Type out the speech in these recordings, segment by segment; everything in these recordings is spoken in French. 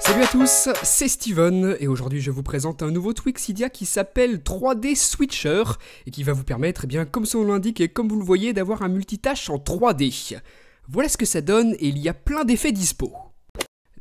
Salut à tous, c'est Steven et aujourd'hui je vous présente un nouveau Twixidia qui s'appelle 3D Switcher et qui va vous permettre, eh bien, comme son nom l'indique et comme vous le voyez, d'avoir un multitâche en 3D. Voilà ce que ça donne et il y a plein d'effets dispo.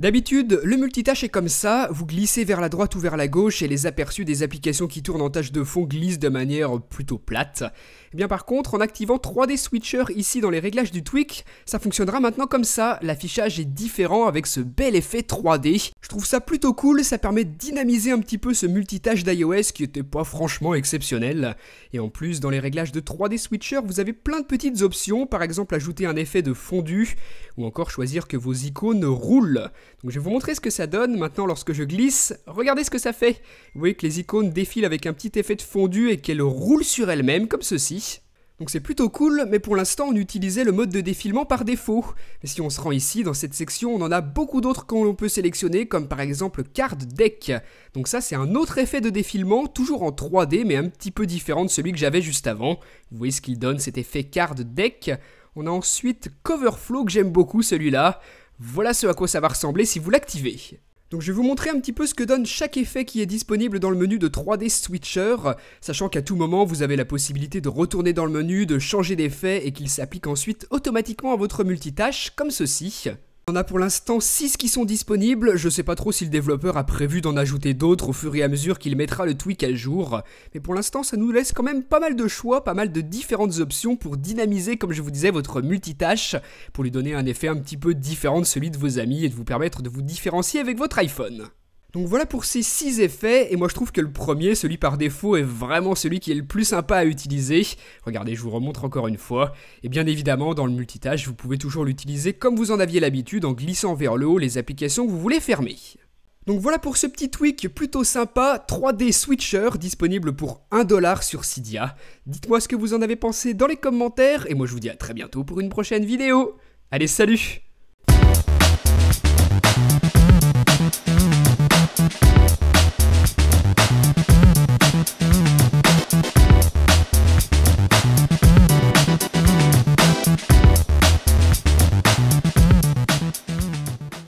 D'habitude, le multitâche est comme ça, vous glissez vers la droite ou vers la gauche et les aperçus des applications qui tournent en tâche de fond glissent de manière plutôt plate. Et eh bien par contre, en activant 3D Switcher ici dans les réglages du Tweak, ça fonctionnera maintenant comme ça, l'affichage est différent avec ce bel effet 3D. Je trouve ça plutôt cool, ça permet de dynamiser un petit peu ce multitâche d'iOS qui était pas franchement exceptionnel. Et en plus, dans les réglages de 3D Switcher, vous avez plein de petites options, par exemple ajouter un effet de fondu, ou encore choisir que vos icônes roulent. Donc je vais vous montrer ce que ça donne. Maintenant, lorsque je glisse, regardez ce que ça fait. Vous voyez que les icônes défilent avec un petit effet de fondu et qu'elles roulent sur elles-mêmes, comme ceci. Donc c'est plutôt cool, mais pour l'instant on utilisait le mode de défilement par défaut. Mais si on se rend ici, dans cette section, on en a beaucoup d'autres qu'on peut sélectionner, comme par exemple Card Deck. Donc ça c'est un autre effet de défilement, toujours en 3D, mais un petit peu différent de celui que j'avais juste avant. Vous voyez ce qu'il donne, cet effet Card Deck. On a ensuite Cover Flow que j'aime beaucoup celui-là. Voilà ce à quoi ça va ressembler si vous l'activez. Donc je vais vous montrer un petit peu ce que donne chaque effet qui est disponible dans le menu de 3D Switcher, sachant qu'à tout moment vous avez la possibilité de retourner dans le menu, de changer d'effet et qu'il s'applique ensuite automatiquement à votre multitâche, comme ceci. On a pour l'instant 6 qui sont disponibles, je sais pas trop si le développeur a prévu d'en ajouter d'autres au fur et à mesure qu'il mettra le tweak à jour, mais pour l'instant ça nous laisse quand même pas mal de choix, pas mal de différentes options pour dynamiser comme je vous disais votre multitâche, pour lui donner un effet un petit peu différent de celui de vos amis et de vous permettre de vous différencier avec votre iPhone. Donc voilà pour ces 6 effets, et moi je trouve que le premier, celui par défaut, est vraiment celui qui est le plus sympa à utiliser. Regardez, je vous remontre encore une fois. Et bien évidemment, dans le multitâche, vous pouvez toujours l'utiliser comme vous en aviez l'habitude en glissant vers le haut les applications que vous voulez fermer. Donc voilà pour ce petit tweak plutôt sympa, 3D Switcher, disponible pour 1$ sur Cydia. Dites-moi ce que vous en avez pensé dans les commentaires, et moi je vous dis à très bientôt pour une prochaine vidéo. Allez, salut